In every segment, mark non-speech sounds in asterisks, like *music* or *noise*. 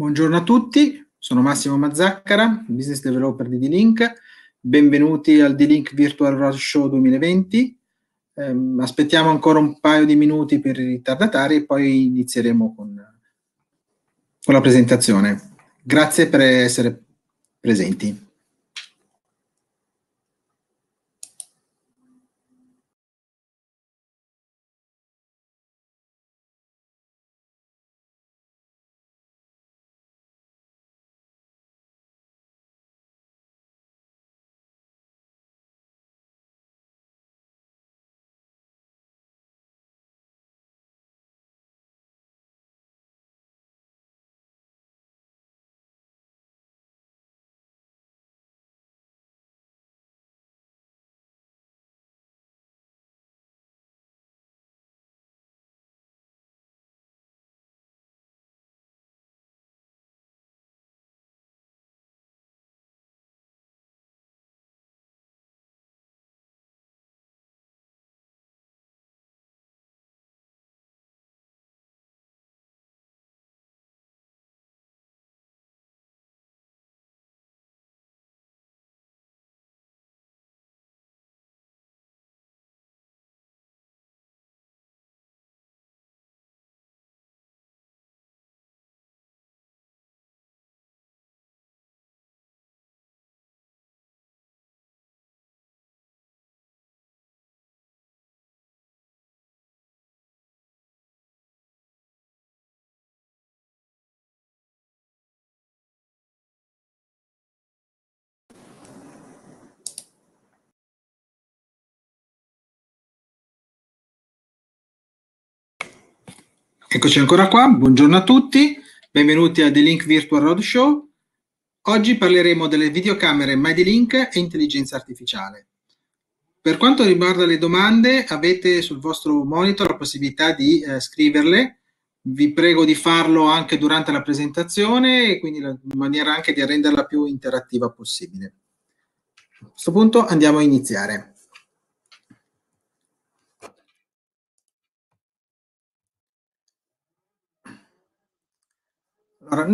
Buongiorno a tutti, sono Massimo Mazzaccara, business developer di D-Link. Benvenuti al D-Link Virtual Rush Show 2020. Eh, aspettiamo ancora un paio di minuti per i ritardatari e poi inizieremo con, con la presentazione. Grazie per essere presenti. Eccoci ancora qua, buongiorno a tutti, benvenuti a The Link Virtual Roadshow. Oggi parleremo delle videocamere MyDLink e intelligenza artificiale. Per quanto riguarda le domande, avete sul vostro monitor la possibilità di eh, scriverle. Vi prego di farlo anche durante la presentazione, quindi in maniera anche di renderla più interattiva possibile. A questo punto andiamo a iniziare. Allora,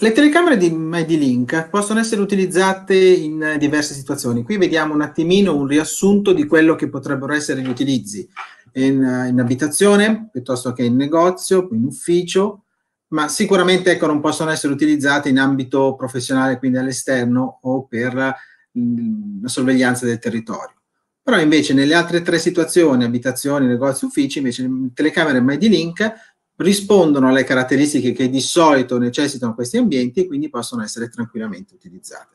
le telecamere di MediLink possono essere utilizzate in diverse situazioni. Qui vediamo un attimino un riassunto di quello che potrebbero essere gli utilizzi in, in abitazione, piuttosto che in negozio, in ufficio, ma sicuramente ecco, non possono essere utilizzate in ambito professionale, quindi all'esterno o per mhmm, la sorveglianza del territorio. Però invece nelle altre tre situazioni, abitazioni, negozi, uffici, invece le mhmm, telecamere MediLink rispondono alle caratteristiche che di solito necessitano questi ambienti e quindi possono essere tranquillamente utilizzate.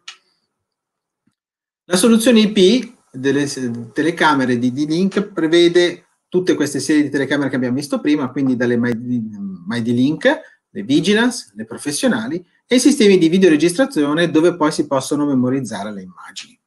La soluzione IP delle telecamere di D-Link prevede tutte queste serie di telecamere che abbiamo visto prima, quindi dalle MyD-Link, le Vigilance, le professionali e i sistemi di videoregistrazione dove poi si possono memorizzare le immagini.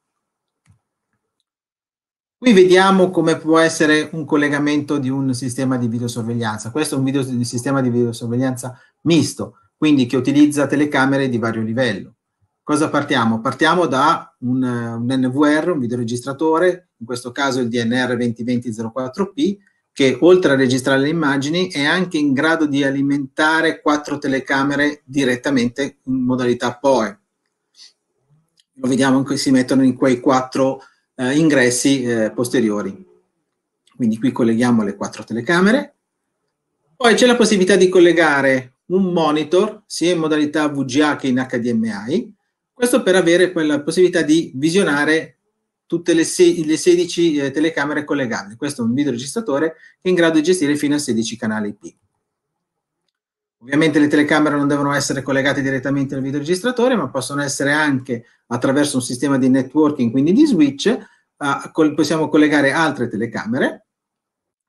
Qui vediamo come può essere un collegamento di un sistema di videosorveglianza. Questo è un, video, un sistema di videosorveglianza misto, quindi che utilizza telecamere di vario livello. Cosa partiamo? Partiamo da un, un NVR, un videoregistratore, in questo caso il DNR 2020-04P, che oltre a registrare le immagini è anche in grado di alimentare quattro telecamere direttamente in modalità POE. Lo vediamo in cui si mettono in quei quattro eh, ingressi eh, posteriori. Quindi qui colleghiamo le quattro telecamere. Poi c'è la possibilità di collegare un monitor sia in modalità VGA che in HDMI, questo per avere quella possibilità di visionare tutte le, se- le 16 eh, telecamere collegate. Questo è un videoregistratore che è in grado di gestire fino a 16 canali IP. Ovviamente le telecamere non devono essere collegate direttamente al videoregistratore, ma possono essere anche attraverso un sistema di networking, quindi di switch, eh, col- possiamo collegare altre telecamere,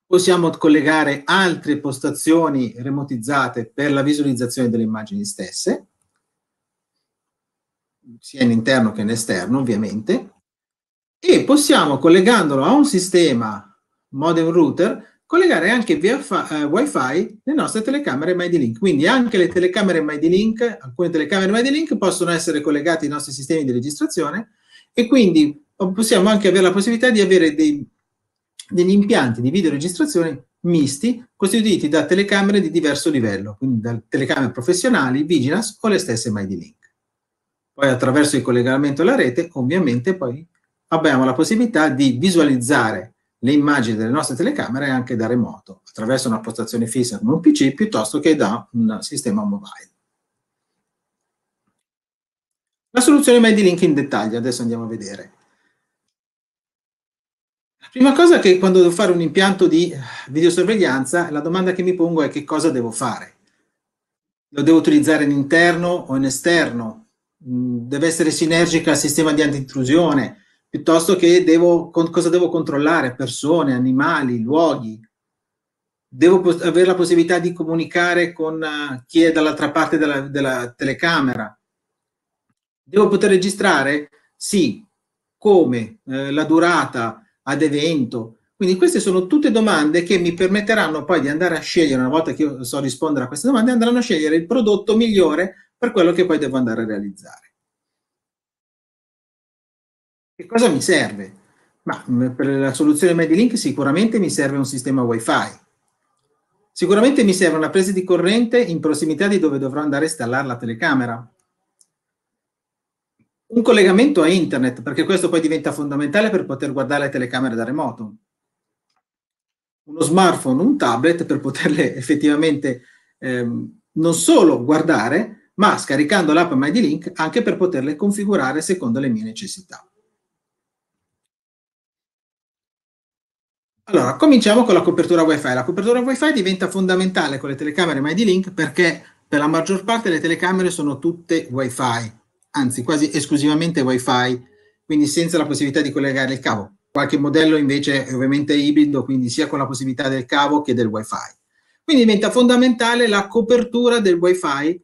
possiamo collegare altre postazioni remotizzate per la visualizzazione delle immagini stesse, sia in interno che in esterno ovviamente, e possiamo collegandolo a un sistema modem router collegare anche via eh, wifi le nostre telecamere MyDLink. Quindi anche le telecamere MyDLink, alcune telecamere MyDLink possono essere collegate ai nostri sistemi di registrazione e quindi possiamo anche avere la possibilità di avere dei, degli impianti di videoregistrazione misti costituiti da telecamere di diverso livello, quindi da telecamere professionali, Vigilance o le stesse MyDLink. Poi attraverso il collegamento alla rete, ovviamente, poi abbiamo la possibilità di visualizzare le immagini delle nostre telecamere anche da remoto, attraverso una postazione fissa come un PC piuttosto che da un sistema mobile. La soluzione MediLink in dettaglio, adesso andiamo a vedere. La prima cosa che quando devo fare un impianto di eh, videosorveglianza, la domanda che mi pongo è che cosa devo fare. Lo devo utilizzare in interno o in esterno? Mm, deve essere sinergica al sistema di antintrusione? piuttosto che devo, con, cosa devo controllare, persone, animali, luoghi. Devo pos- avere la possibilità di comunicare con uh, chi è dall'altra parte della, della telecamera. Devo poter registrare? Sì. Come? Eh, la durata ad evento? Quindi queste sono tutte domande che mi permetteranno poi di andare a scegliere, una volta che io so rispondere a queste domande, andranno a scegliere il prodotto migliore per quello che poi devo andare a realizzare. Che cosa mi serve? Ma mm, per la soluzione Medilink sicuramente mi serve un sistema Wi-Fi. Sicuramente mi serve una presa di corrente in prossimità di dove dovrò andare a installare la telecamera. Un collegamento a internet, perché questo poi diventa fondamentale per poter guardare le telecamere da remoto. Uno smartphone, un tablet per poterle *laughs* effettivamente ehm, non solo guardare, ma scaricando l'app MyDLink anche per poterle configurare secondo le mie necessità. Allora, cominciamo con la copertura WiFi. La copertura WiFi diventa fondamentale con le telecamere MyD-Link perché per la maggior parte le telecamere sono tutte WiFi, anzi quasi esclusivamente WiFi, quindi senza la possibilità di collegare il cavo. Qualche modello invece è ovviamente ibrido, quindi sia con la possibilità del cavo che del WiFi. Quindi diventa fondamentale la copertura del WiFi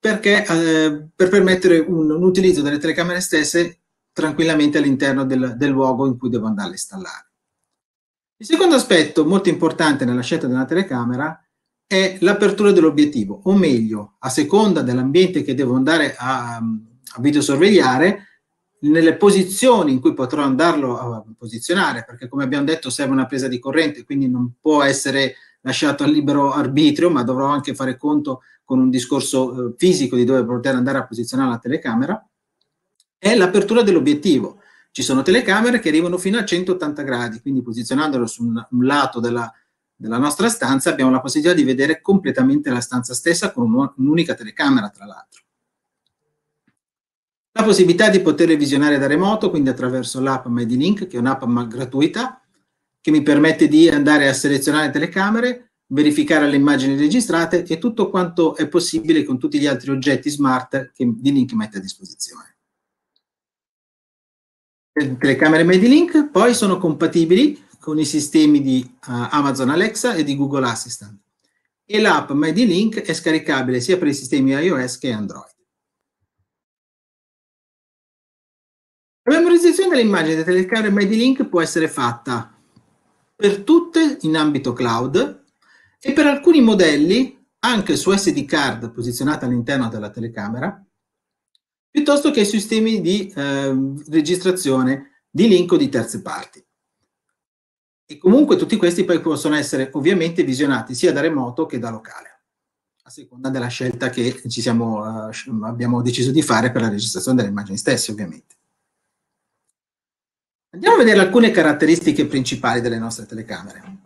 perché, eh, per permettere un, un, utilizzo delle telecamere stesse tranquillamente all'interno del, del luogo in cui devo andare a installare. Il secondo aspetto molto importante nella scelta della telecamera è l'apertura dell'obiettivo, o meglio, a seconda dell'ambiente che devo andare a, a videosorvegliare, nelle posizioni in cui potrò andarlo a posizionare, perché come abbiamo detto serve una presa di corrente, quindi non può essere lasciato al libero arbitrio, ma dovrò anche fare conto con un discorso eh, fisico di dove poter andare a posizionare la telecamera, è l'apertura dell'obiettivo. Ci sono telecamere che arrivano fino a 180 gradi, quindi posizionandolo su un, un lato della, della, nostra stanza abbiamo la possibilità di vedere completamente la stanza stessa con un'unica telecamera, tra l'altro. La possibilità di poter visionare da remoto, quindi attraverso l'app Made in che è un'app gratuita, che mi permette di andare a selezionare telecamere, verificare le immagini registrate e tutto quanto è possibile con tutti gli altri oggetti smart che di Link mette a disposizione telecamere MediLink, poi sono compatibili con i sistemi di uh, Amazon Alexa e di Google Assistant. E l'app MediLink è scaricabile sia per i sistemi iOS che Android. La memorizzazione dell'immagine delle telecamere MediLink può essere fatta per tutte in ambito cloud e per alcuni modelli anche su SD card posizionata all'interno della telecamera piuttosto che sistemi di eh, registrazione di link o di terze parti. E comunque tutti questi poi possono essere ovviamente visionati sia da remoto che da locale, a seconda della scelta che siamo, eh, abbiamo deciso di fare per la registrazione delle immagini stesse, ovviamente. Andiamo a vedere alcune caratteristiche principali delle nostre telecamere.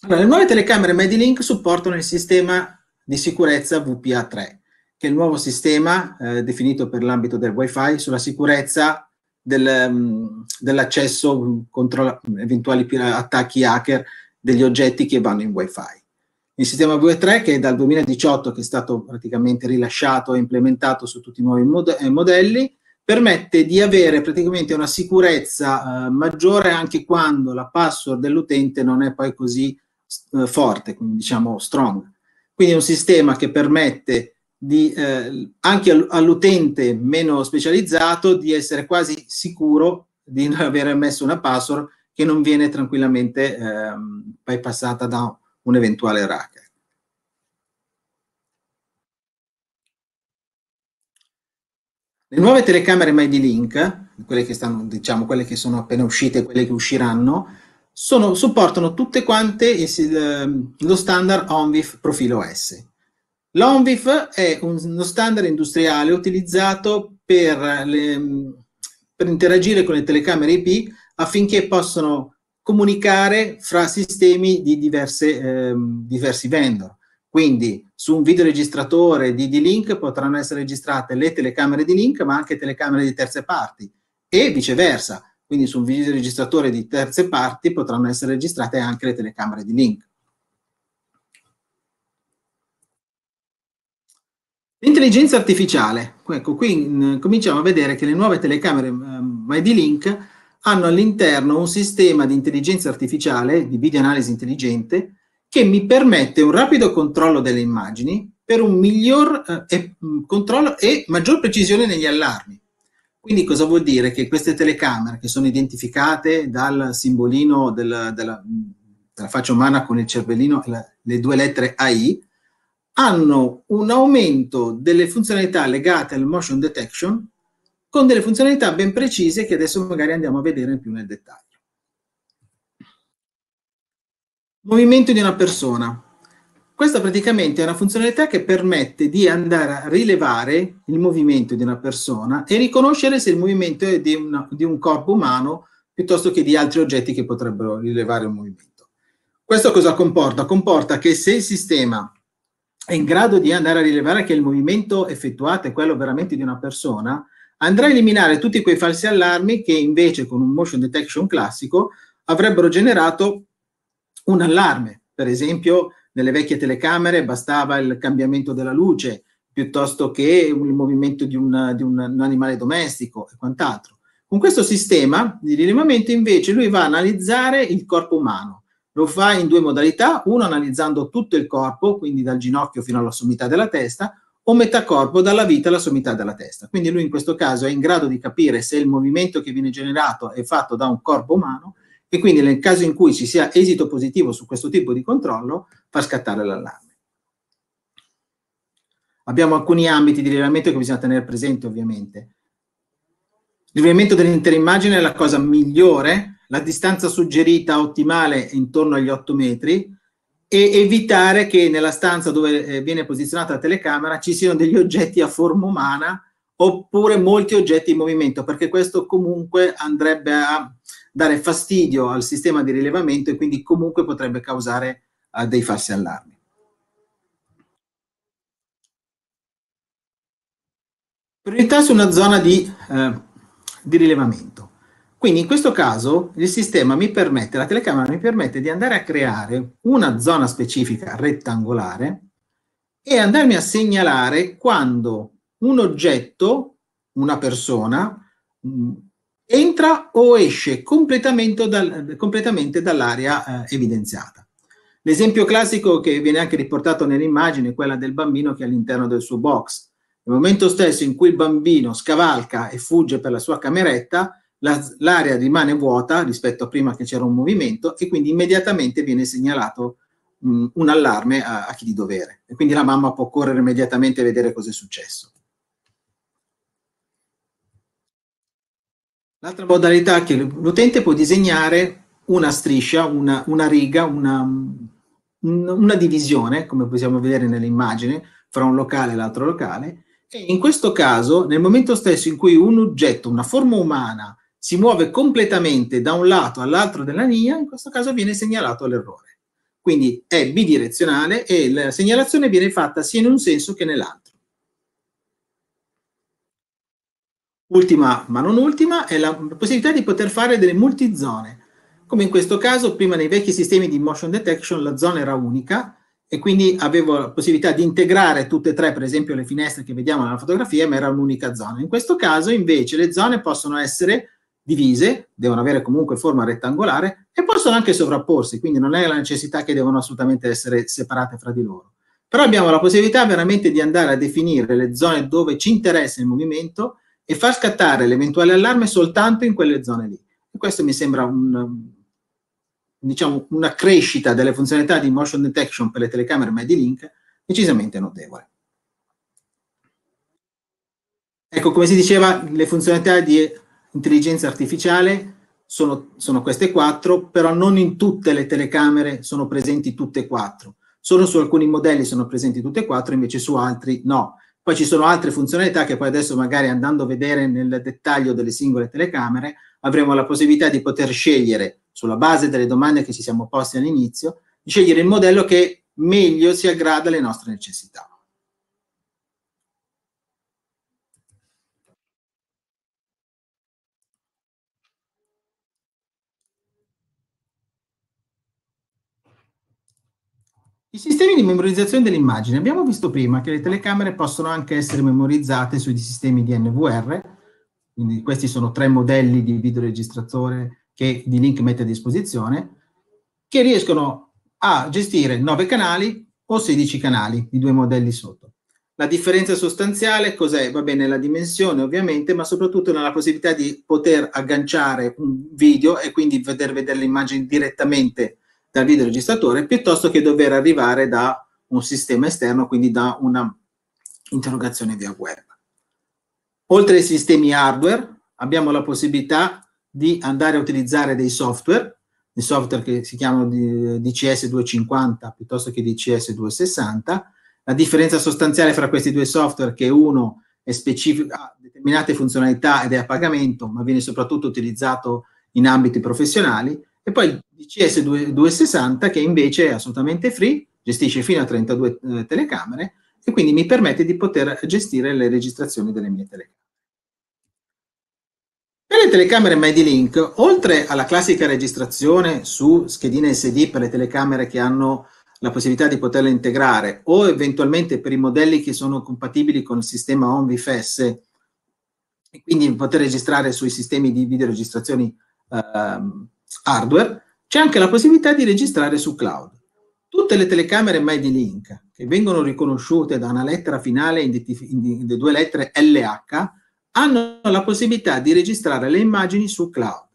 Allora, le nuove telecamere Medilink supportano il sistema di sicurezza VPA3, che è il nuovo sistema eh, definito per l'ambito del Wi-Fi sulla sicurezza del, um, dell'accesso mm, contro la, eventuali attacchi hacker degli oggetti che vanno in Wi-Fi. Il sistema VE3 che è dal 2018 che è stato praticamente rilasciato e implementato su tutti i nuovi mod- eh, modelli permette di avere praticamente una sicurezza eh, maggiore anche quando la password dell'utente non è poi così eh, forte, diciamo strong. Quindi è un sistema che permette di, eh, anche all'utente meno specializzato di essere quasi sicuro di non aver messo una password che non viene tranquillamente eh, bypassata da un eventuale hacker. Le nuove telecamere MyD-Link, quelle che, stanno, diciamo, quelle che sono appena uscite e quelle che usciranno, sono, supportano tutte quante il, ehm, lo standard OnVIF profilo S. L'ONVIF è uno standard industriale utilizzato per, le, per interagire con le telecamere IP affinché possano comunicare fra sistemi di diverse, eh, diversi vendor. Quindi su un videoregistratore di D-Link potranno essere registrate le telecamere di Link, ma anche telecamere di terze parti e viceversa. Quindi su un videoregistratore di terze parti potranno essere registrate anche le telecamere di Link. L'intelligenza artificiale, ecco qui mm, cominciamo a vedere che le nuove telecamere MyD-Link mm, hanno all'interno un sistema di intelligenza artificiale, di videoanalisi intelligente, che mi permette un rapido controllo delle immagini per un miglior eh, mm, controllo e maggior precisione negli allarmi. Quindi cosa vuol dire? Che queste telecamere che sono identificate dal simbolino della, della, della faccia umana con il cervellino, la, le due lettere AI, hanno un aumento delle funzionalità legate al motion detection con delle funzionalità ben precise che adesso magari andiamo a vedere più nel dettaglio. Movimento di una persona. Questa praticamente è una funzionalità che permette di andare a rilevare il movimento di una persona e riconoscere se il movimento è di, una, di un corpo umano piuttosto che di altri oggetti che potrebbero rilevare un movimento. Questo cosa comporta? Comporta che se il sistema è in grado di andare a rilevare che il movimento effettuato è quello veramente di una persona, andrà a eliminare tutti quei falsi allarmi che invece con un motion detection classico avrebbero generato un allarme. Per esempio, nelle vecchie telecamere bastava il cambiamento della luce piuttosto che il movimento di, una, di un, un, animale domestico e quant'altro. Con questo sistema di rilevamento invece lui va a analizzare il corpo umano, lo fa in due modalità, uno analizzando tutto il corpo, quindi dal ginocchio fino alla sommità della testa, o metà corpo dalla vita alla sommità della testa. Quindi lui in questo caso è in grado di capire se il movimento che viene generato è fatto da un corpo umano e quindi nel caso in cui ci sia esito positivo su questo tipo di controllo, fa scattare l'allarme. Abbiamo alcuni ambiti di rilevamento che bisogna tenere presente ovviamente. Il rilevamento dell'intera immagine è la cosa migliore la distanza suggerita ottimale è intorno agli 8 metri e evitare che nella stanza dove eh, viene posizionata la telecamera ci siano degli oggetti a forma umana oppure molti oggetti in movimento, perché questo comunque andrebbe a dare fastidio al sistema di rilevamento e quindi comunque potrebbe causare uh, dei falsi allarmi. Priorità su una zona di, uh, di rilevamento. Quindi in questo caso il sistema mi permette, la telecamera mi permette di andare a creare una zona specifica rettangolare e andarmi a segnalare quando un oggetto, una persona, mm, entra o esce completamente, dal, completamente dall'area eh, evidenziata. L'esempio classico che viene anche riportato nell'immagine è quella del bambino che è all'interno del suo box. Nel momento stesso in cui il bambino scavalca e fugge per la sua cameretta, la, l'area rimane vuota rispetto a prima che c'era un movimento e quindi immediatamente viene segnalato mh, mm, un allarme a, a chi di dovere. E quindi la mamma può correre immediatamente e vedere cosa è successo. L'altra modalità è che l'utente può disegnare una striscia, una, una riga, una, mm, una, divisione, come possiamo vedere nell'immagine, fra un locale e l'altro locale. E in questo caso, nel momento stesso in cui un oggetto, una forma umana si muove completamente da un lato all'altro della linea, in questo caso viene segnalato l'errore. Quindi è bidirezionale e la segnalazione viene fatta sia in un senso che nell'altro. Ultima, ma non ultima, è la possibilità di poter fare delle multizone. Come in questo caso, prima nei vecchi sistemi di motion detection la zona era unica, e quindi avevo la possibilità di integrare tutte e tre, per esempio le finestre che vediamo nella fotografia, ma era un'unica zona. In questo caso invece le zone possono essere divise, devono avere comunque forma rettangolare e possono anche sovrapporsi, quindi non è la necessità che devono assolutamente essere separate fra di loro. Però abbiamo la possibilità veramente di andare a definire le zone dove ci interessa il movimento e far scattare l'eventuale allarme soltanto in quelle zone lì. E questo mi sembra un, diciamo, una crescita delle funzionalità di motion detection per le telecamere MediLink decisamente notevole. Ecco, come si diceva, le funzionalità di intelligenza artificiale, sono, sono, queste quattro, però non in tutte le telecamere sono presenti tutte e quattro. Solo su alcuni modelli sono presenti tutte e quattro, invece su altri no. Poi ci sono altre funzionalità che poi adesso magari andando a vedere nel dettaglio delle singole telecamere avremo la possibilità di poter scegliere, sulla base delle domande che ci siamo posti all'inizio, di scegliere il modello che meglio si aggrada alle nostre necessità. I sistemi di memorizzazione dell'immagine. Abbiamo visto prima che le telecamere possono anche essere memorizzate sui sistemi di NVR, quindi questi sono tre modelli di videoregistratore che d Link mette a disposizione, che riescono a gestire 9 canali o 16 canali, i due modelli sotto. La differenza sostanziale cos'è? Va bene la dimensione ovviamente, ma soprattutto nella possibilità di poter agganciare un video e quindi veder vedere l'immagine direttamente dal videoregistratore piuttosto che dover arrivare da un sistema esterno, quindi da una interrogazione via web. Oltre ai sistemi hardware, abbiamo la possibilità di andare a utilizzare dei software, dei software che si chiamano DCS 250 piuttosto che DCS 260. La differenza sostanziale fra questi due software è che uno è specifico, ha determinate funzionalità ed è a pagamento, ma viene soprattutto utilizzato in ambiti professionali, e poi il cs 260 che invece è assolutamente free, gestisce fino a 32 eh, telecamere e quindi mi permette di poter gestire le registrazioni delle mie telecamere. Per le telecamere MediLink, oltre alla classica registrazione su schedine SD per le telecamere che hanno la possibilità di poterle integrare o eventualmente per i modelli che sono compatibili con il sistema OnVFS e quindi poter registrare sui sistemi di videoregistrazioni ehm, hardware, c'è anche la possibilità di registrare su cloud. Tutte le telecamere Made Link che vengono riconosciute da una lettera finale in, in, in due lettere LH hanno la possibilità di registrare le immagini su cloud.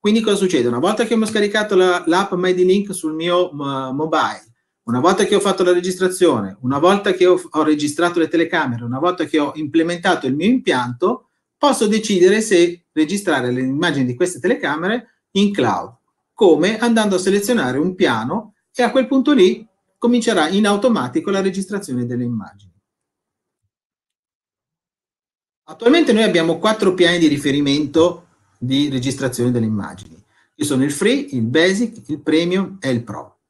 Quindi cosa succede? Una volta che ho scaricato la, l'app Made Link sul mio m- mobile, una volta che ho fatto la registrazione, una volta che ho, ho, registrato le telecamere, una volta che ho implementato il mio impianto, posso decidere se registrare le immagini di queste telecamere in cloud, come andando a selezionare un piano e a quel punto lì comincerà in automatico la registrazione delle immagini. Attualmente noi abbiamo quattro piani di riferimento di registrazione delle immagini. Ci sono il free, il basic, il premium e il pro.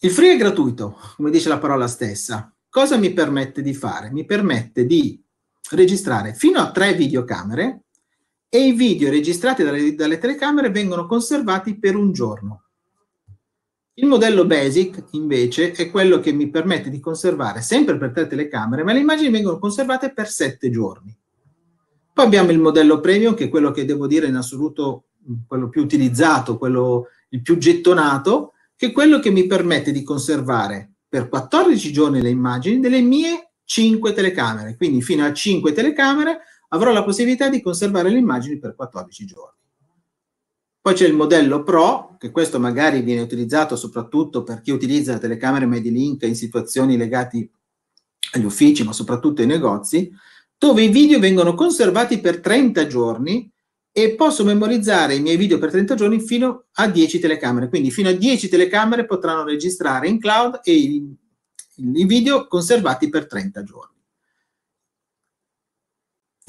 Il free è gratuito, come dice la parola stessa. Cosa mi permette di fare? Mi permette di registrare fino a tre videocamere e i video registrati dalle, dalle telecamere vengono conservati per un giorno. Il modello basic invece è quello che mi permette di conservare sempre per tre telecamere, ma le immagini vengono conservate per sette giorni. Poi abbiamo il modello premium, che è quello che devo dire in assoluto quello più utilizzato, quello il più gettonato, che è quello che mi permette di conservare per 14 giorni le immagini delle mie 5 telecamere. Quindi fino a 5 telecamere avrò la possibilità di conservare le immagini per 14 giorni. Poi c'è il modello Pro, che questo magari viene utilizzato soprattutto per chi utilizza telecamere made in link in situazioni legate agli uffici, ma soprattutto ai negozi, dove i video vengono conservati per 30 giorni e posso memorizzare i miei video per 30 giorni fino a 10 telecamere. Quindi fino a 10 telecamere potranno registrare in cloud i, i video conservati per 30 giorni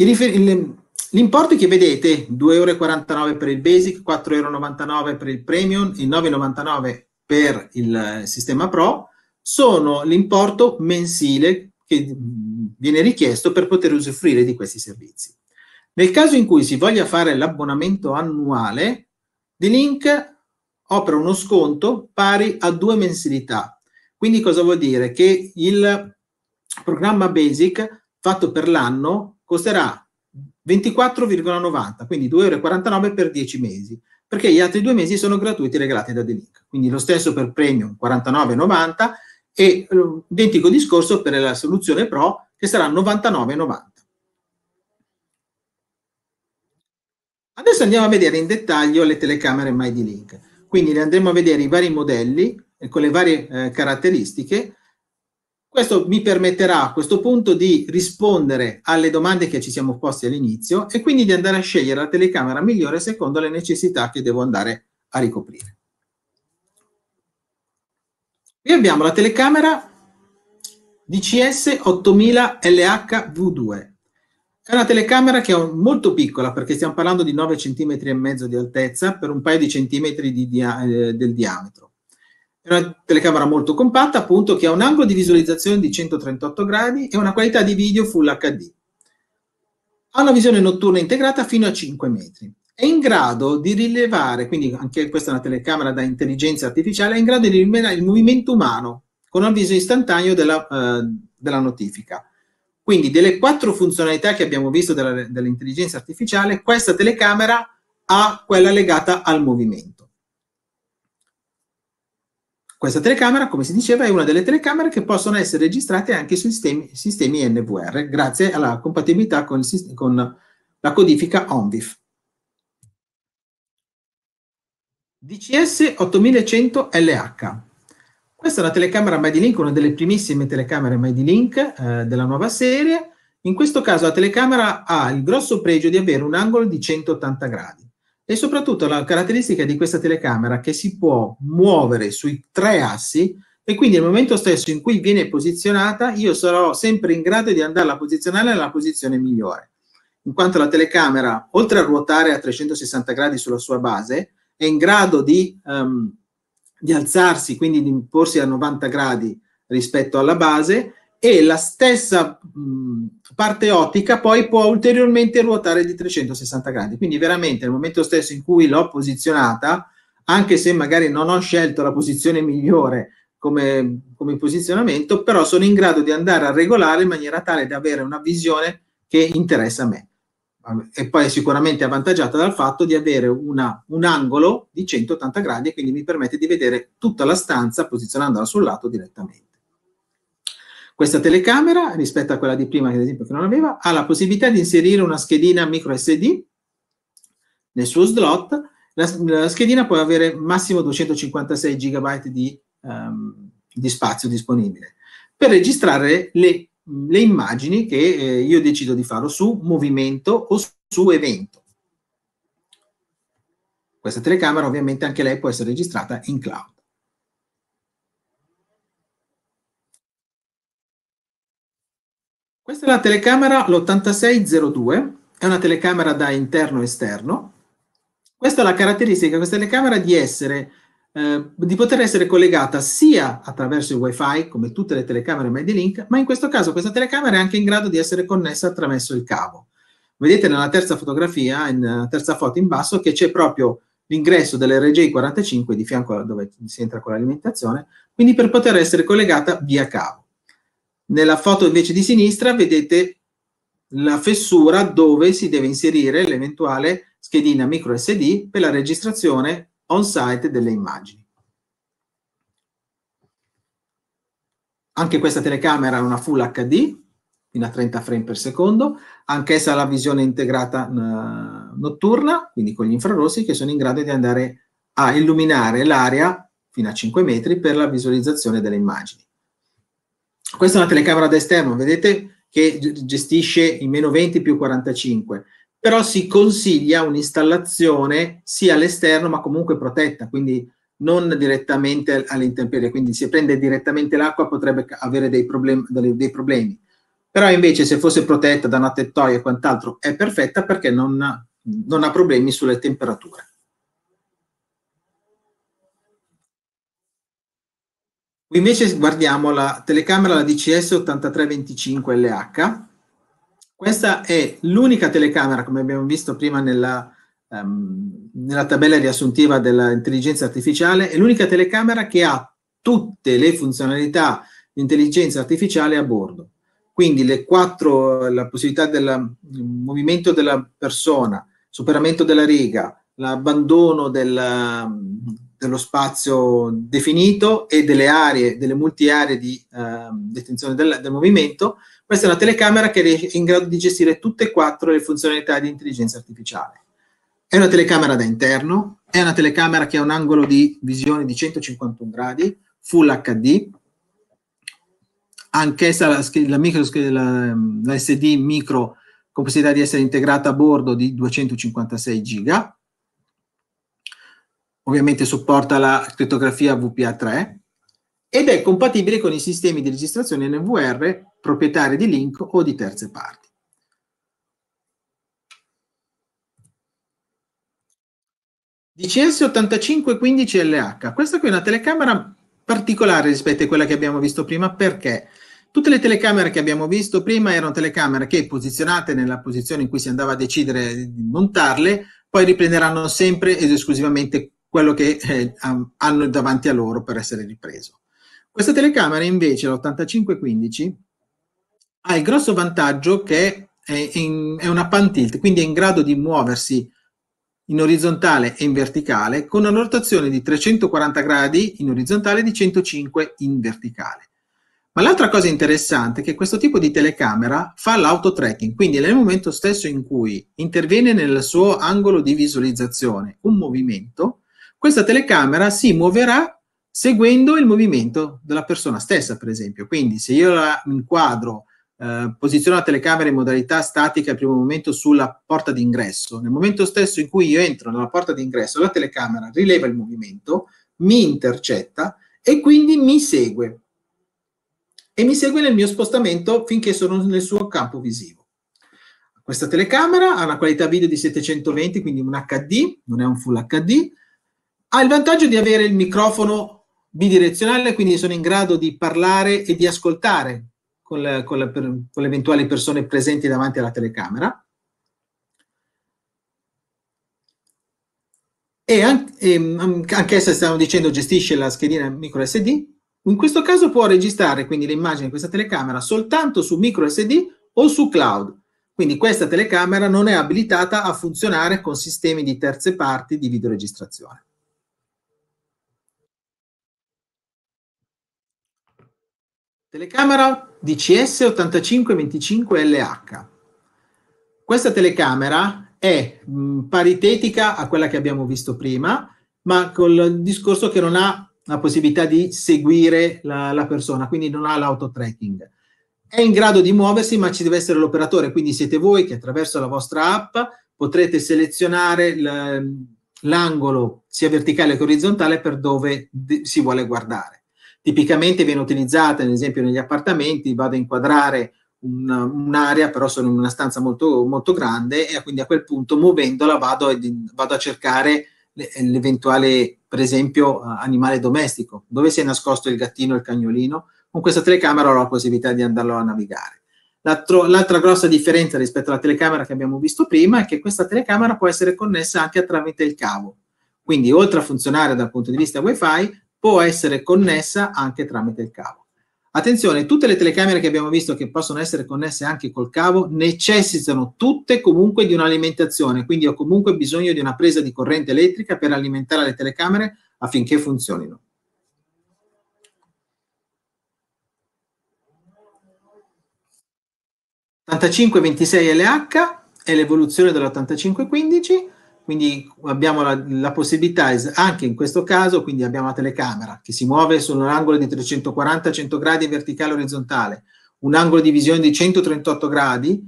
rifer- gli importi che vedete, 2,49 euro per il basic, 4,99 euro per il premium e 9,99€ per il eh, sistema pro, sono l'importo mensile che viene richiesto per poter usufruire di questi servizi. Nel caso in cui si voglia fare l'abbonamento annuale, D-Link opera uno sconto pari a due mensilità. Quindi cosa vuol dire? Che il programma Basic fatto per l'anno costerà 24,90, quindi 2,49 euro per 10 mesi, perché gli altri due mesi sono gratuiti e regalati da Delink. Quindi lo stesso per Premium 49,90 e ehm, identico discorso per la soluzione Pro che sarà 99,90. Adesso andiamo a vedere in dettaglio le telecamere MyD Quindi ne andremo a vedere i vari modelli eh, con le varie eh, caratteristiche questo mi permetterà a questo punto di rispondere alle domande che ci siamo posti all'inizio e quindi di andare a scegliere la telecamera migliore secondo le necessità che devo andare a ricoprire. Qui abbiamo la telecamera DCS 8000 LHV2. È una telecamera che è molto piccola perché stiamo parlando di 9 cm e mezzo di altezza per un paio di centimetri di dia eh, del diametro una telecamera molto compatta, appunto, che ha un angolo di visualizzazione di 138 gradi e una qualità di video Full HD. Ha una visione notturna integrata fino a 5 metri. È in grado di rilevare, quindi anche questa è una telecamera da intelligenza artificiale, è in grado di rilevare il movimento umano con avviso istantaneo della, eh, della notifica. Quindi delle quattro funzionalità che abbiamo visto della, dell'intelligenza artificiale, questa telecamera ha quella legata al movimento. Questa telecamera, come si diceva, è una delle telecamere che possono essere registrate anche sui sistemi, sistemi NVR, grazie alla compatibilità con, con la codifica ONVIF. DCS 8100LH. Questa è una telecamera Made una delle primissime telecamere Made eh, della nuova serie. In questo caso la telecamera ha il grosso pregio di avere un angolo di 180 gradi e soprattutto la caratteristica di questa telecamera è che si può muovere sui tre assi e quindi nel momento stesso in cui viene posizionata io sarò sempre in grado di andarla a posizionare nella posizione migliore, in quanto la telecamera, oltre a ruotare a 360 gradi sulla sua base, è in grado di, um, di alzarsi, quindi di imporsi a 90 gradi rispetto alla base e la stessa mh, parte ottica poi può ulteriormente ruotare di 360 gradi. Quindi veramente nel momento stesso in cui l'ho posizionata, anche se magari non ho scelto la posizione migliore come, come posizionamento, però sono in grado di andare a regolare in maniera tale da avere una visione che interessa a me. E poi è sicuramente avvantaggiata dal fatto di avere una, un angolo di 180 gradi, quindi mi permette di vedere tutta la stanza posizionandola sul lato direttamente. Questa telecamera, rispetto a quella di prima, ad esempio, che non aveva, ha la possibilità di inserire una schedina micro SD nel suo slot. La, la schedina può avere massimo 256 GB di, um, di spazio disponibile per registrare le, le immagini che eh, io decido di farlo su movimento o su, su evento. Questa telecamera ovviamente anche lei può essere registrata in cloud. Questa è la telecamera, l'8602, è una telecamera da interno e esterno. Questa è la caratteristica di questa telecamera di essere eh, di poter essere collegata sia attraverso il wifi come tutte le telecamere MediLink, ma in questo caso questa telecamera è anche in grado di essere connessa attraverso il cavo. Vedete nella terza fotografia, nella eh, terza foto in basso, che c'è proprio l'ingresso dell'RJ45 di fianco a dove si entra con l'alimentazione, quindi per poter essere collegata via cavo. Nella foto invece di sinistra vedete la fessura dove si deve inserire l'eventuale schedina micro SD per la registrazione on-site delle immagini. Anche questa telecamera è una Full HD, fino a 30 frame per secondo, anch'essa ha la visione integrata notturna, quindi con gli infrarossi che sono in grado di andare a illuminare l'area fino a 5 metri per la visualizzazione delle immagini. Questa è una telecamera ad esterno, vedete che gestisce i meno 20 più 45, però si consiglia un'installazione sia all'esterno ma comunque protetta, quindi non direttamente all'intemperie, quindi se prende direttamente l'acqua potrebbe avere dei, problem- dei problemi. Però invece se fosse protetta da una tettoia e quant'altro è perfetta perché non, non ha problemi sulle temperature. Qui invece guardiamo la telecamera, la DCS8325LH. Questa è l'unica telecamera, come abbiamo visto prima nella, um, nella tabella riassuntiva dell'intelligenza artificiale, è l'unica telecamera che ha tutte le funzionalità di intelligenza artificiale a bordo. Quindi le quattro, la possibilità del movimento della persona, superamento della riga, l'abbandono della, dello spazio definito e delle aree, delle multiaree di eh, detenzione del, del, movimento. Questa è una telecamera che è in grado di gestire tutte e quattro le funzionalità di intelligenza artificiale. È una telecamera da interno, è una telecamera che ha un angolo di visione di 151 gradi, Full HD, anch'essa la, la, micro, la, la SD micro con possibilità di essere integrata a bordo di 256 giga, ovviamente supporta la crittografia VPA3 ed è compatibile con i sistemi di registrazione NVR proprietari di Link o di terze parti. DCS8515LH, questa qui è una telecamera particolare rispetto a quella che abbiamo visto prima perché tutte le telecamere che abbiamo visto prima erano telecamere che posizionate nella posizione in cui si andava a decidere di montarle, poi riprenderanno sempre ed esclusivamente quello che eh, hanno davanti a loro per essere ripreso. Questa telecamera invece, l'8515, ha il grosso vantaggio che è, in, è una pan tilt, quindi è in grado di muoversi in orizzontale e in verticale con una rotazione di 340 gradi in orizzontale e di 105 in verticale. Ma l'altra cosa interessante è che questo tipo di telecamera fa l'auto-tracking, quindi nel momento stesso in cui interviene nel suo angolo di visualizzazione un movimento, questa telecamera si muoverà seguendo il movimento della persona stessa, per esempio. Quindi se io la inquadro, eh, posiziono la telecamera in modalità statica al primo momento sulla porta d'ingresso, nel momento stesso in cui io entro nella porta d'ingresso, la telecamera rileva il movimento, mi intercetta e quindi mi segue. E mi segue nel mio spostamento finché sono nel suo campo visivo. Questa telecamera ha una qualità video di 720, quindi un HD, non è un Full HD, ha il vantaggio di avere il microfono bidirezionale, quindi sono in grado di parlare e di ascoltare con, la, con, la, con le eventuali persone presenti davanti alla telecamera. E mm, anche, e stiamo dicendo gestisce la schedina micro SD. In questo caso può registrare quindi le immagini di questa telecamera soltanto su micro SD o su cloud. Quindi questa telecamera non è abilitata a funzionare con sistemi di terze parti di videoregistrazione. Telecamera DCS8525LH. Questa telecamera è mm, paritetica a quella che abbiamo visto prima, ma col discorso che non ha la possibilità di seguire la, la persona, quindi non ha l'auto-tracking. È in grado di muoversi, ma ci deve essere l'operatore, quindi siete voi che attraverso la vostra app potrete selezionare l'angolo sia verticale che orizzontale per dove si vuole guardare Tipicamente viene utilizzata, ad esempio, negli appartamenti, vado a inquadrare una, un'area, però sono in una stanza molto, molto grande e quindi a quel punto muovendola vado, vado a cercare l'eventuale, per esempio, animale domestico, dove si è nascosto il gattino e il cagnolino. Con questa telecamera ho la possibilità di andarlo a navigare. L'altro, l'altra grossa differenza rispetto alla telecamera che abbiamo visto prima è che questa telecamera può essere connessa anche tramite il cavo. Quindi, oltre a funzionare dal punto di vista WiFi, può essere connessa anche tramite il cavo. Attenzione, tutte le telecamere che abbiamo visto che possono essere connesse anche col cavo necessitano tutte comunque di un'alimentazione, quindi ho comunque bisogno di una presa di corrente elettrica per alimentare le telecamere affinché funzionino. l'8526LH è l'evoluzione dell'8515 quindi abbiamo la, la, possibilità anche in questo caso, quindi abbiamo la telecamera che si muove su un angolo di 340-100 gradi verticale orizzontale, un angolo di visione di 138 gradi,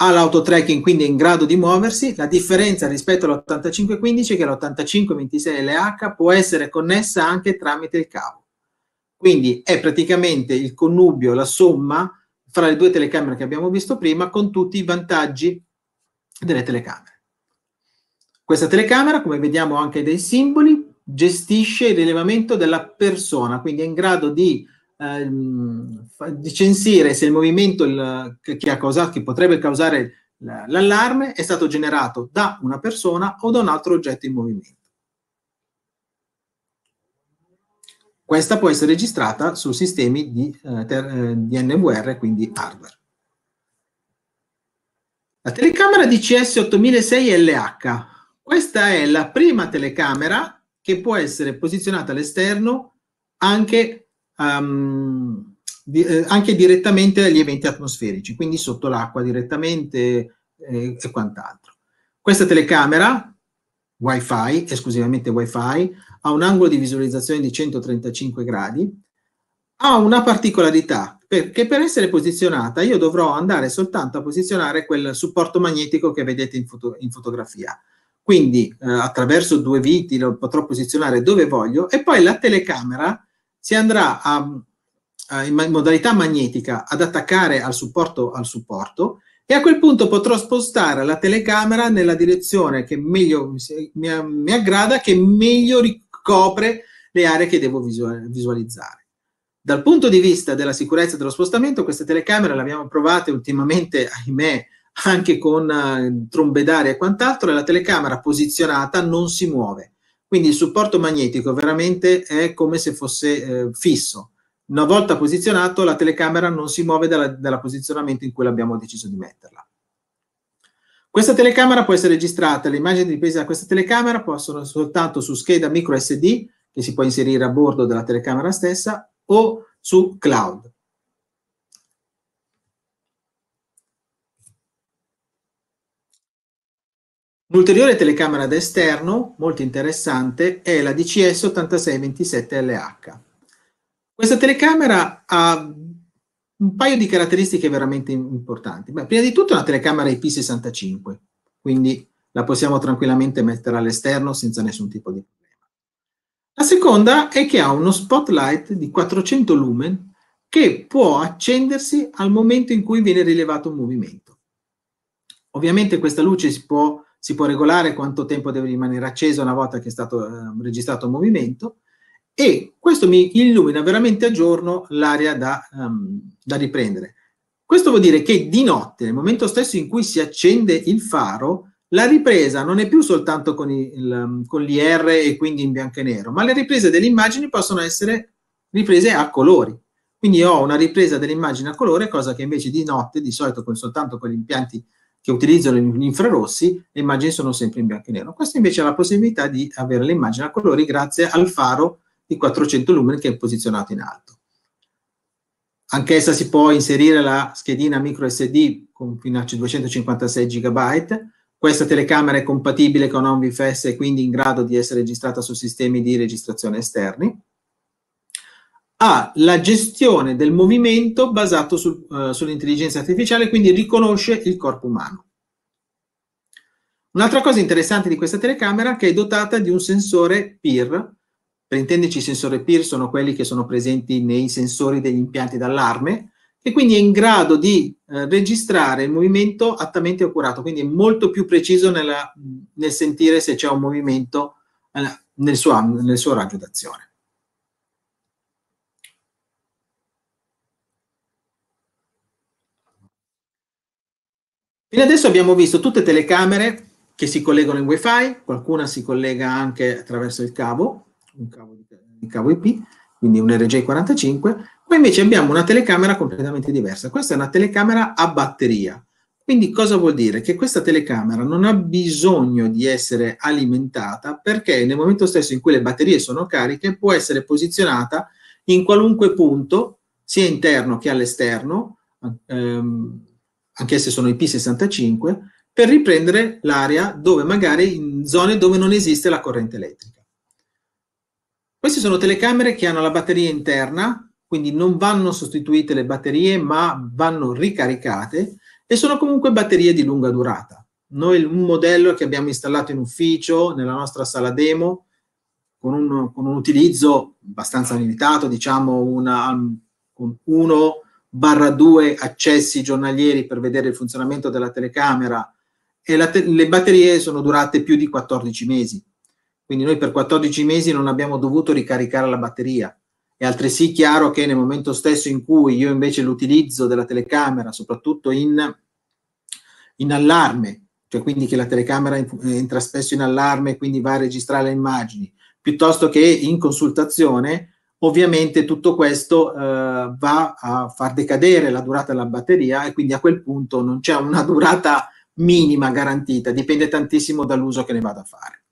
ha l'autotracking quindi è in grado di muoversi, la differenza rispetto all'8515 è che l'8526LH può essere connessa anche tramite il cavo. Quindi è praticamente il connubio, la somma fra le due telecamere che abbiamo visto prima con tutti i vantaggi delle telecamere. Questa telecamera, come vediamo anche dai simboli, gestisce il rilevamento della persona, quindi è in grado di, ehm, di censire se il movimento il, che, che, causato, che, potrebbe causare l'allarme è stato generato da una persona o da un altro oggetto in movimento. Questa può essere registrata su sistemi di, eh, ter, eh, di NVR, quindi hardware. La telecamera DCS 8006 LH questa è la prima telecamera che può essere posizionata all'esterno anche, um, di, eh, anche direttamente agli eventi atmosferici, quindi sotto l'acqua direttamente eh, e quant'altro. Questa telecamera, Wi-Fi, esclusivamente Wi-Fi, ha un angolo di visualizzazione di 135 gradi, ha una particolarità perché per essere posizionata io dovrò andare soltanto a posizionare quel supporto magnetico che vedete in, foto, in fotografia. Quindi eh, attraverso due viti lo potrò posizionare dove voglio e poi la telecamera si andrà a, a, in modalità magnetica ad attaccare al supporto, al supporto e a quel punto potrò spostare la telecamera nella direzione che meglio mi, mi aggrada, che meglio ricopre le aree che devo visualizzare. Dal punto di vista della sicurezza dello spostamento, queste telecamere le abbiamo provate ultimamente, ahimè, anche con eh, trombe d'aria e quant'altro, e la telecamera posizionata non si muove. Quindi il supporto magnetico veramente è come se fosse eh, fisso. Una volta posizionato, la telecamera non si muove dal posizionamento in cui abbiamo deciso di metterla. Questa telecamera può essere registrata, le immagini riprese da questa telecamera possono soltanto su scheda micro SD, che si può inserire a bordo della telecamera stessa, o su cloud. Un'ulteriore telecamera da esterno, molto interessante, è la DCS 8627LH. Questa telecamera ha un paio di caratteristiche veramente importanti. Beh, prima di tutto è una telecamera IP65, quindi la possiamo tranquillamente mettere all'esterno senza nessun tipo di problema. La seconda è che ha uno spotlight di 400 lumen che può accendersi al momento in cui viene rilevato un movimento. Ovviamente questa luce si può si può regolare quanto tempo deve rimanere acceso una volta che è stato eh, registrato un movimento e questo mi illumina veramente a giorno l'area da, um, da riprendere. Questo vuol dire che di notte, nel momento stesso in cui si accende il faro, la ripresa non è più soltanto con, il, ehm, con, l'IR e quindi in bianco e nero, ma le riprese delle immagini possono essere riprese a colori. Quindi ho una ripresa dell'immagine a colore, cosa che invece di notte, di solito con, soltanto con gli impianti che utilizzano gli infrarossi, le immagini sono sempre in bianco e nero. Questa invece ha la possibilità di avere l'immagine a colori grazie al faro di 400 lumini che è posizionato in alto. Anch'essa si può inserire la schedina micro SD con fino a 256 GB. Questa telecamera è compatibile con OnVFS e quindi in grado di essere registrata su sistemi di registrazione esterni ha la gestione del movimento basato sul, uh, sull'intelligenza artificiale, quindi riconosce il corpo umano. Un'altra cosa interessante di questa telecamera è che è dotata di un sensore PIR, per intenderci i sensori PIR sono quelli che sono presenti nei sensori degli impianti d'allarme, e quindi è in grado di eh, registrare il movimento attamente accurato, quindi è molto più preciso nella, nel sentire se c'è un movimento eh, nel, suo, nel suo raggio d'azione. Fino adesso abbiamo visto tutte telecamere che si collegano in wifi, qualcuna si collega anche attraverso il cavo, un cavo, un cavo IP, quindi un RJ45, poi invece abbiamo una telecamera completamente diversa. Questa è una telecamera a batteria. Quindi cosa vuol dire? Che questa telecamera non ha bisogno di essere alimentata perché nel momento stesso in cui le batterie sono cariche può essere posizionata in qualunque punto, sia interno che all'esterno, ehm, anche anch'esse sono IP65, per riprendere l'area dove magari in zone dove non esiste la corrente elettrica. Queste sono telecamere che hanno la batteria interna, quindi non vanno sostituite le batterie, ma vanno ricaricate e sono comunque batterie di lunga durata. Noi un modello che abbiamo installato in ufficio, nella nostra sala demo, con un, con un utilizzo abbastanza limitato, diciamo una, uno barra 2 accessi giornalieri per vedere il funzionamento della telecamera e te- le batterie sono durate più di 14 mesi. Quindi noi per 14 mesi non abbiamo dovuto ricaricare la batteria. È altresì chiaro che nel momento stesso in cui io invece l'utilizzo della telecamera, soprattutto in, in allarme, cioè quindi che la telecamera entra spesso in allarme e quindi va a registrare le immagini, piuttosto che in consultazione, Ovviamente tutto questo eh, va a far decadere la durata della batteria e quindi a quel punto non c'è una durata minima garantita, dipende tantissimo dall'uso che ne vado a fare.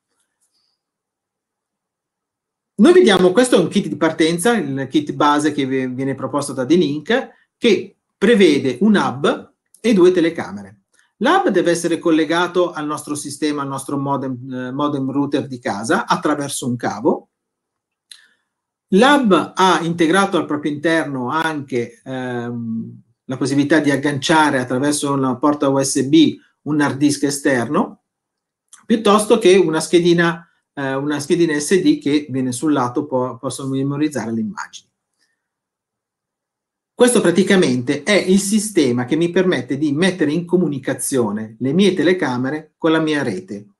Noi vediamo, questo è un kit di partenza, il kit base che viene proposto da D-Link, che prevede un hub e due telecamere. L'hub deve essere collegato al nostro sistema, al nostro modem, eh, modem router di casa attraverso un cavo L'hub ha integrato al proprio interno anche ehm, la possibilità di agganciare attraverso una porta USB un hard disk esterno, piuttosto che una schedina, eh, una schedina SD che viene sul lato, può, possono memorizzare le immagini. Questo praticamente è il sistema che mi permette di mettere in comunicazione le mie telecamere con la mia rete,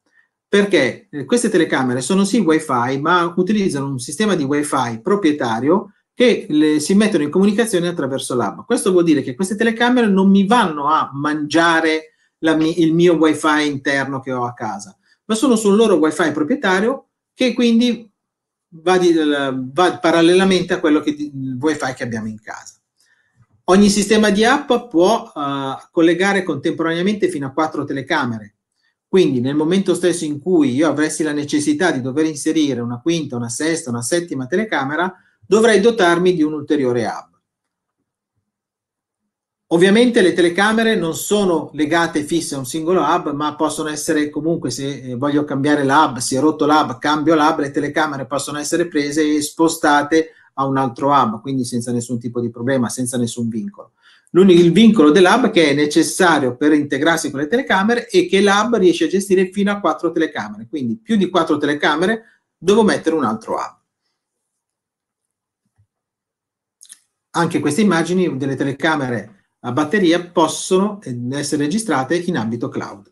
perché eh, queste telecamere sono sì wifi ma utilizzano un sistema di wifi proprietario che le, si mettono in comunicazione attraverso l'hub. Questo vuol dire che queste telecamere non mi vanno a mangiare la, il mio wifi interno che ho a casa, ma sono sul loro wifi proprietario che quindi va, di, eh, va parallelamente a quello che il wifi che abbiamo in casa. Ogni sistema di app può uh, collegare contemporaneamente fino a quattro telecamere quindi nel momento stesso in cui io avessi la necessità di dover inserire una quinta, una sesta, una settima telecamera, dovrei dotarmi di un ulteriore hub. Ovviamente le telecamere non sono legate fisse a un singolo hub, ma possono essere comunque, se eh, voglio cambiare l'hub, si è rotto l'hub, cambio l'hub, le telecamere possono essere prese e spostate a un altro hub, quindi senza nessun tipo di problema, senza nessun vincolo. L'unico il vincolo dell'hub che è necessario per integrarsi con le telecamere è che l'hub riesce a gestire fino a quattro telecamere, quindi più di quattro telecamere devo mettere un altro hub. Anche queste immagini delle telecamere a batteria possono essere registrate in ambito cloud.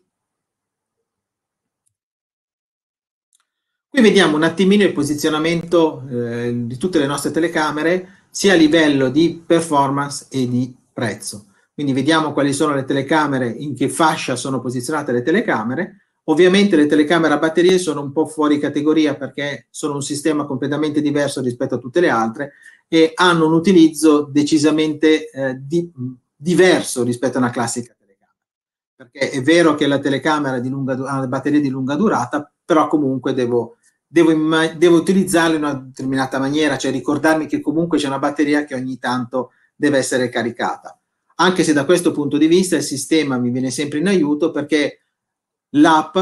Qui vediamo un attimino il posizionamento eh, di tutte le nostre telecamere sia a livello di performance e di prezzo. Quindi vediamo quali sono le telecamere, in che fascia sono posizionate le telecamere. Ovviamente le telecamere a batterie sono un po' fuori categoria perché sono un sistema completamente diverso rispetto a tutte le altre e hanno un utilizzo decisamente eh, di, diverso rispetto a una classica telecamera. Perché è vero che la telecamera di lunga, ha una batteria di lunga durata, però comunque devo, devo, devo utilizzarla in una determinata maniera, cioè ricordarmi che comunque c'è una batteria che ogni tanto deve essere caricata. Anche se da questo punto di vista il sistema mi viene sempre in aiuto perché l'app,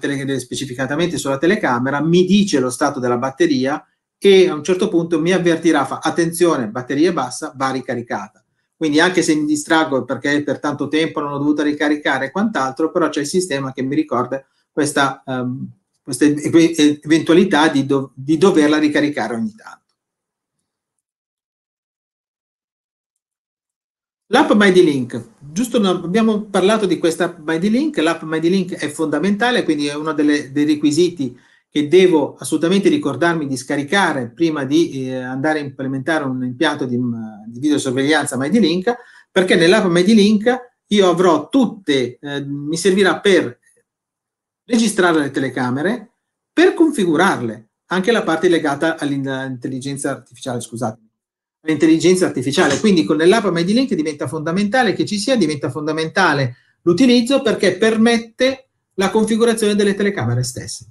tele- specificatamente sulla telecamera, mi dice lo stato della batteria e a un certo punto mi avvertirà, fa attenzione, batteria bassa, va ricaricata. Quindi anche se mi distraggo perché per tanto tempo non ho dovuto ricaricare e quant'altro, però c'è il sistema che mi ricorda questa, um, questa eventualità di, do- di doverla ricaricare ogni tanto. L'app MyDLink, giusto, abbiamo parlato di questa app MyDLink, l'app MyDLink è fondamentale, quindi è uno delle, dei requisiti che devo assolutamente ricordarmi di scaricare prima di eh, andare a implementare un impianto di, mm, di videosorveglianza MyDLink, perché nell'app MyDLink io avrò tutte, eh, mi servirà per registrare le telecamere, per configurarle, anche la parte legata all'intelligenza artificiale, scusate l'intelligenza artificiale. Quindi con l'App MediLink diventa fondamentale che ci sia, diventa fondamentale l'utilizzo perché permette la configurazione delle telecamere stesse.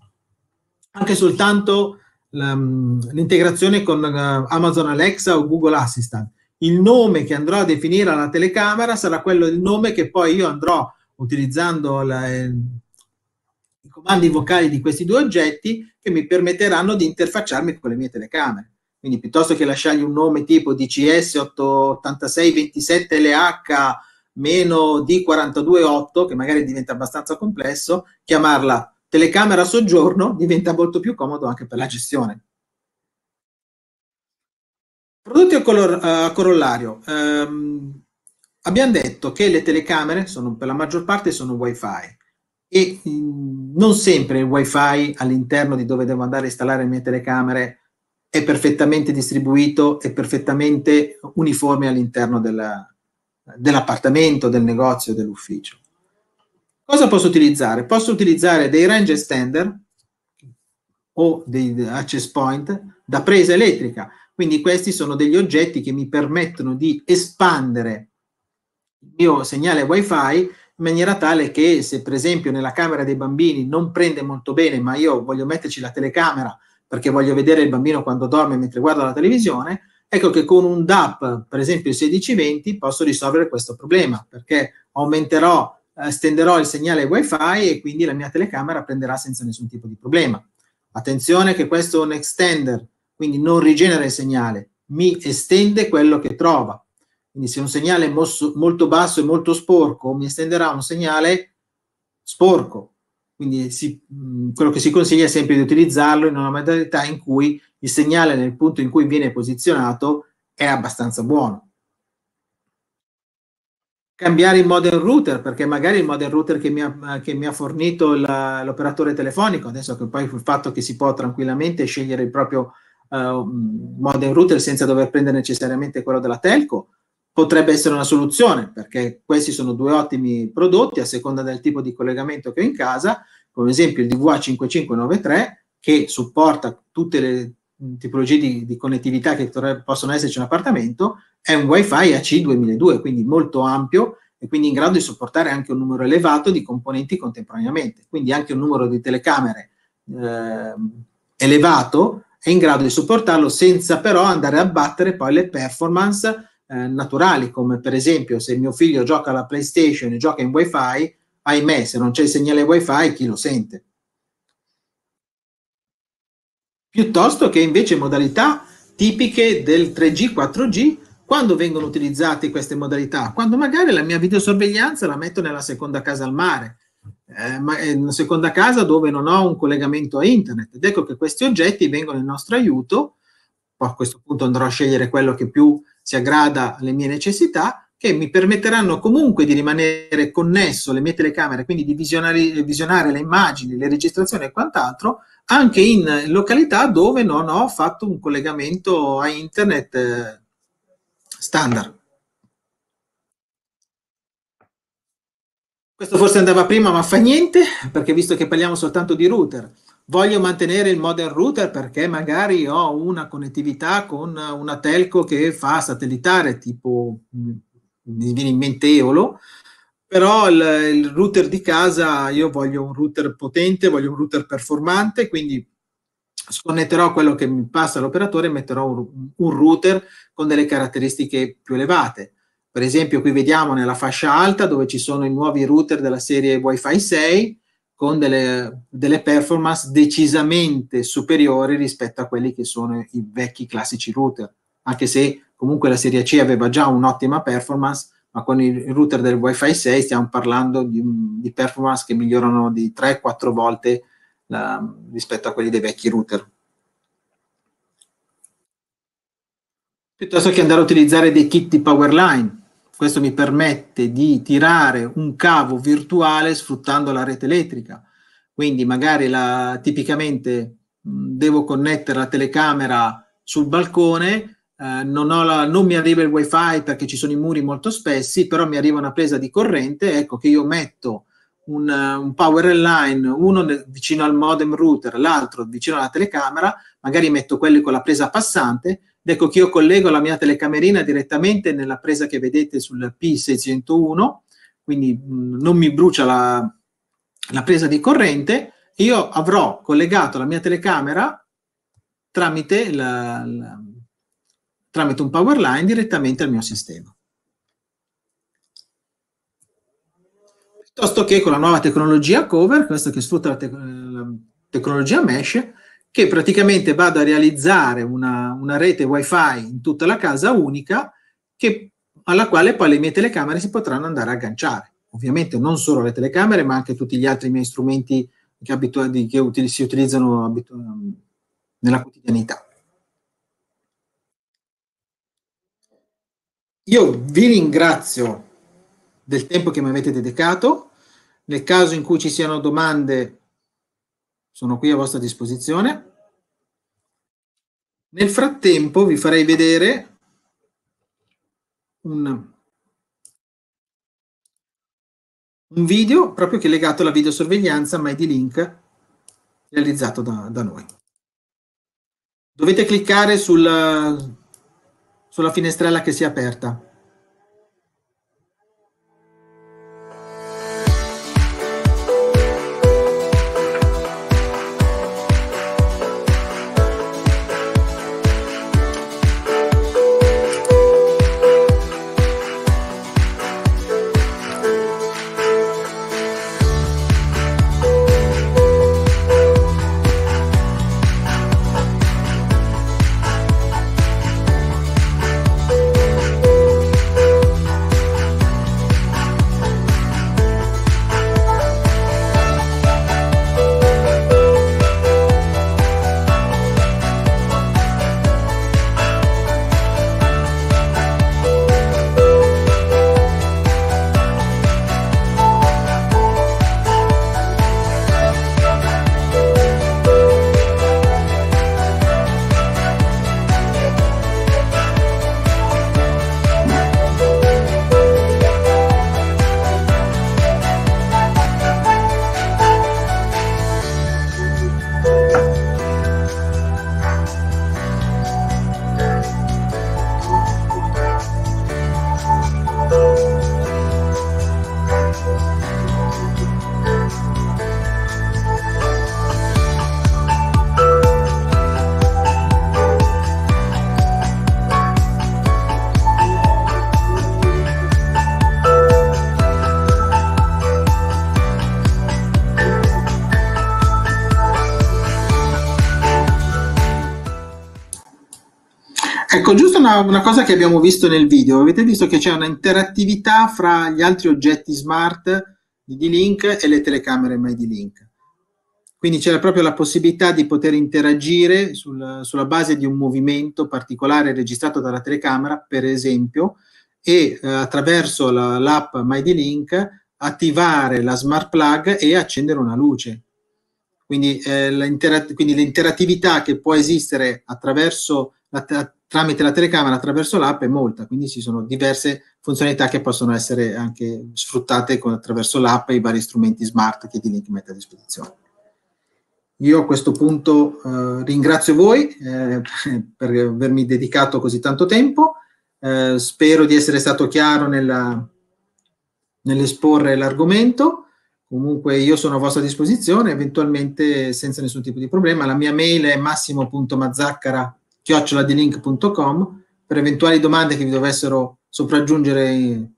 Anche soltanto l'integrazione con eh, Amazon Alexa o Google Assistant. Il nome che andrò a definire alla telecamera sarà quello il nome che poi io andrò utilizzando la, eh, i comandi vocali di questi due oggetti che mi permetteranno di interfacciarmi con le mie telecamere. Quindi piuttosto che lasciargli un nome tipo DCS 88627 LH meno D428, che magari diventa abbastanza complesso, chiamarla telecamera soggiorno diventa molto più comodo anche per la gestione. Prodotti a, color, eh, a corollario. Um, ehm, abbiamo detto che le telecamere sono, per la maggior parte sono wifi e mm, non sempre il wifi all'interno di dove devo andare a installare le mie telecamere è perfettamente distribuito, è perfettamente uniforme all'interno della, dell'appartamento, del negozio, dell'ufficio. Cosa posso utilizzare? Posso utilizzare dei range extender o dei access point da presa elettrica. Quindi questi sono degli oggetti che mi permettono di espandere il mio segnale wifi in maniera tale che se per esempio nella camera dei bambini non prende molto bene, ma io voglio metterci la telecamera perché voglio vedere il bambino quando dorme mentre guarda la televisione, ecco che con un DAP, per esempio 1620, posso risolvere questo problema, perché aumenterò, eh, stenderò il segnale wifi e quindi la mia telecamera prenderà senza nessun tipo di problema. Attenzione che questo è un extender, quindi non rigenera il segnale, mi estende quello che trova. Quindi se un segnale è molto basso e molto sporco, mi estenderà un segnale sporco, quindi si, quello che si consiglia è sempre di utilizzarlo in una modalità in cui il segnale nel punto in cui viene posizionato è abbastanza buono. Cambiare il modem router, perché magari il modem router che mi ha, eh, che mi ha fornito la, l'operatore telefonico, adesso che poi il fatto che si può tranquillamente scegliere il proprio uh, modem router senza dover prendere necessariamente quello della telco, potrebbe essere una soluzione, perché questi sono due ottimi prodotti a seconda del tipo di collegamento che ho in casa, come esempio il DVA5593 che supporta tutte le tipologie di, di connettività che possono esserci in un appartamento, è un WiFi AC2002, quindi molto ampio e quindi in grado di supportare anche un numero elevato di componenti contemporaneamente, quindi anche un numero di telecamere eh, elevato è in grado di supportarlo senza però andare a battere poi le performance eh, naturali, come per esempio se mio figlio gioca alla PlayStation e gioca in wifi, ahimè, se non c'è il segnale wifi, chi lo sente? Piuttosto che invece modalità tipiche del 3G, 4G, quando vengono utilizzate queste modalità? Quando magari la mia videosorveglianza la metto nella seconda casa al mare, eh, una eh, seconda casa dove non ho un collegamento a internet. Ed ecco che questi oggetti vengono in nostro aiuto. a questo punto andrò a scegliere quello che più si aggrada alle mie necessità, che mi permetteranno comunque di rimanere connesso alle mie telecamere, quindi di visionare, visionare le immagini, le registrazioni e quant'altro, anche in località dove non ho fatto un collegamento a internet eh, standard. Questo forse andava prima, ma fa niente, perché visto che parliamo soltanto di router voglio mantenere il modern router perché magari ho una connettività con una telco che fa satellitare, tipo mm, mi viene in mente Eolo, però il, il router di casa io voglio un router potente, voglio un router performante, quindi sconnetterò quello che mi passa l'operatore e metterò un, un router con delle caratteristiche più elevate. Per esempio qui vediamo nella fascia alta dove ci sono i nuovi router della serie Wi-Fi 6, con delle, delle, performance decisamente superiori rispetto a quelli che sono i vecchi classici router, anche se comunque la serie C aveva già un'ottima performance, ma con il router del Wi-Fi 6 stiamo parlando di, di performance che migliorano di 3-4 volte la, rispetto a quelli dei vecchi router. Piuttosto che andare a utilizzare dei kit di Powerline, questo mi permette di tirare un cavo virtuale sfruttando la rete elettrica. Quindi magari la, tipicamente devo connettere la telecamera sul balcone, eh, non, la, non, mi arriva il wifi perché ci sono i muri molto spessi, però mi arriva una presa di corrente, ecco che io metto un, eh, un power line, uno vicino al modem router, l'altro vicino alla telecamera, magari metto quelli con la presa passante, Ecco che io collego la mia telecamerina direttamente nella presa che vedete sul P601, quindi mh, mm, non mi brucia la, la presa di corrente. Io avrò collegato la mia telecamera tramite, la, la, tramite un power line direttamente al mio sistema. Piuttosto che con la nuova tecnologia cover, questa che sfrutta la, te- la tecnologia mesh, che praticamente vado a realizzare una, una rete wifi in tutta la casa unica che, alla quale poi le mie telecamere si potranno andare a agganciare. Ovviamente non solo le telecamere, ma anche tutti gli altri miei strumenti che, abituati, che util- si utilizzano abitu- nella quotidianità. Io vi ringrazio del tempo che mi avete dedicato. Nel caso in cui ci siano domande, sono qui a vostra disposizione. Nel frattempo vi farei vedere un, un video proprio che è legato alla videosorveglianza MyD-Link realizzato da, da, noi. Dovete cliccare sul, sulla finestrella che si è aperta. Ecco, giusto una, una, cosa che abbiamo visto nel video, avete visto che c'è un'interattività fra gli altri oggetti smart di D-Link e le telecamere MyD-Link. Quindi c'era proprio la possibilità di poter interagire sul, sulla base di un movimento particolare registrato dalla telecamera, per esempio, e eh, attraverso la, l'app MyD-Link attivare la smart plug e accendere una luce. Quindi, eh, l'intera- quindi l'interattività che può esistere attraverso la, tramite la telecamera attraverso l'app è molta, quindi ci sono diverse funzionalità che possono essere anche sfruttate con, attraverso l'app e i vari strumenti smart che D-Link mette a disposizione. Io a questo punto eh, ringrazio voi eh, per avermi dedicato così tanto tempo, eh, spero di essere stato chiaro nella, nell'esporre l'argomento. Comunque io sono a vostra disposizione, eventualmente senza nessun tipo di problema. La mia mail è massimo.mazzaccara.com chioccioladilink.com per eventuali domande che vi dovessero sopraggiungere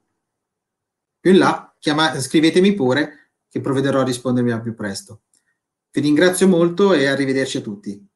più in là, chiamate, scrivetemi pure che provvederò a rispondervi al più presto. Vi ringrazio molto e arrivederci a tutti.